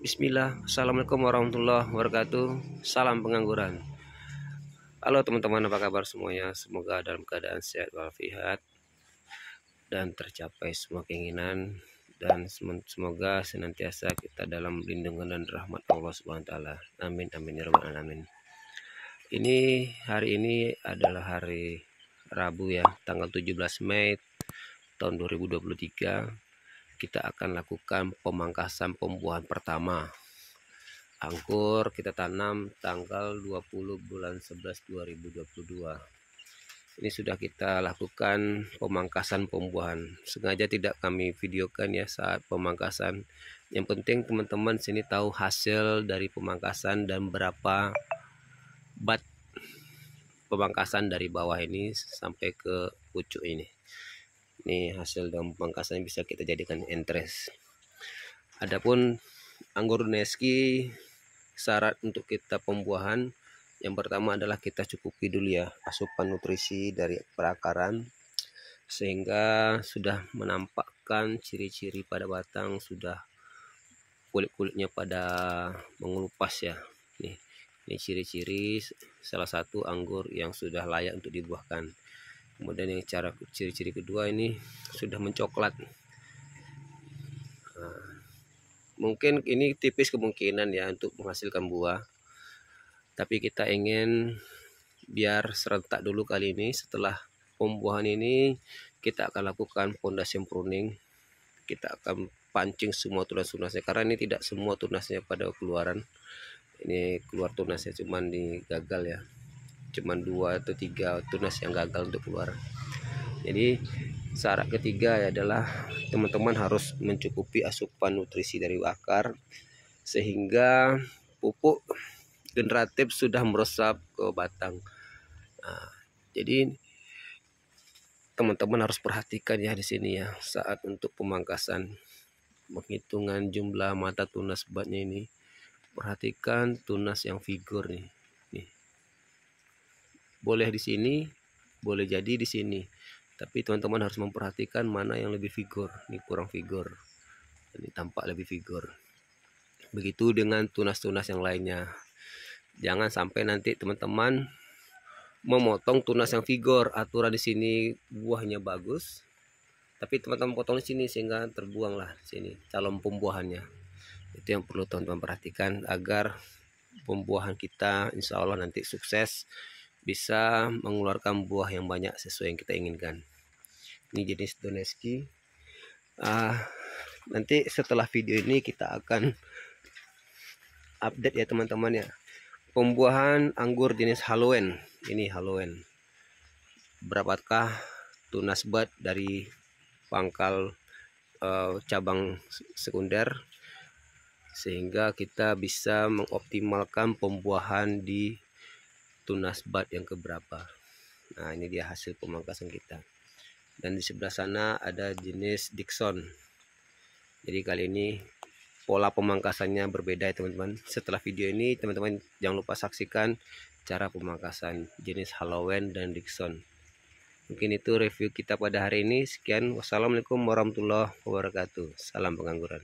Bismillah, Assalamualaikum warahmatullahi wabarakatuh Salam pengangguran Halo teman-teman, apa kabar semuanya Semoga dalam keadaan sehat walafiat Dan tercapai semua keinginan Dan semoga senantiasa kita dalam lindungan dan rahmat Allah SWT Amin, amin, ya rabbal alamin Ini hari ini adalah hari Rabu ya Tanggal 17 Mei tahun 2023 kita akan lakukan pemangkasan pembuahan pertama angkur kita tanam tanggal 20 bulan 11 2022 ini sudah kita lakukan pemangkasan pembuahan sengaja tidak kami videokan ya saat pemangkasan yang penting teman-teman sini tahu hasil dari pemangkasan dan berapa bat pemangkasan dari bawah ini sampai ke pucuk ini ini hasil daun pangkasan bisa kita jadikan entres adapun anggur neski syarat untuk kita pembuahan yang pertama adalah kita cukupi dulu ya asupan nutrisi dari perakaran sehingga sudah menampakkan ciri-ciri pada batang sudah kulit-kulitnya pada mengelupas ya nih ini ciri-ciri salah satu anggur yang sudah layak untuk dibuahkan kemudian yang cara ciri-ciri kedua ini sudah mencoklat nah, mungkin ini tipis kemungkinan ya untuk menghasilkan buah tapi kita ingin biar serentak dulu kali ini setelah pembuahan ini kita akan lakukan fondasi pruning kita akan pancing semua tunas-tunasnya karena ini tidak semua tunasnya pada keluaran ini keluar tunasnya cuman di gagal ya cuman dua atau tiga tunas yang gagal untuk keluar jadi syarat ketiga adalah teman-teman harus mencukupi asupan nutrisi dari akar sehingga pupuk generatif sudah meresap ke batang nah, jadi teman-teman harus perhatikan ya di sini ya saat untuk pemangkasan penghitungan jumlah mata tunas batnya ini perhatikan tunas yang figur nih boleh di sini boleh jadi di sini tapi teman-teman harus memperhatikan mana yang lebih figur ini kurang figur ini tampak lebih figur begitu dengan tunas-tunas yang lainnya jangan sampai nanti teman-teman memotong tunas yang figur aturan di sini buahnya bagus tapi teman-teman potong di sini sehingga terbuanglah sini calon pembuahannya itu yang perlu teman-teman perhatikan agar pembuahan kita insya Allah nanti sukses bisa mengeluarkan buah yang banyak sesuai yang kita inginkan ini jenis doneski uh, nanti setelah video ini kita akan update ya teman-teman ya pembuahan anggur jenis Halloween ini Halloween berapakah tunas bat dari pangkal uh, cabang sekunder sehingga kita bisa mengoptimalkan pembuahan di satu nasbat yang keberapa nah ini dia hasil pemangkasan kita dan di sebelah sana ada jenis Dixon jadi kali ini pola pemangkasannya berbeda ya teman-teman setelah video ini teman-teman jangan lupa saksikan cara pemangkasan jenis Halloween dan Dixon mungkin itu review kita pada hari ini sekian wassalamualaikum warahmatullahi wabarakatuh salam pengangguran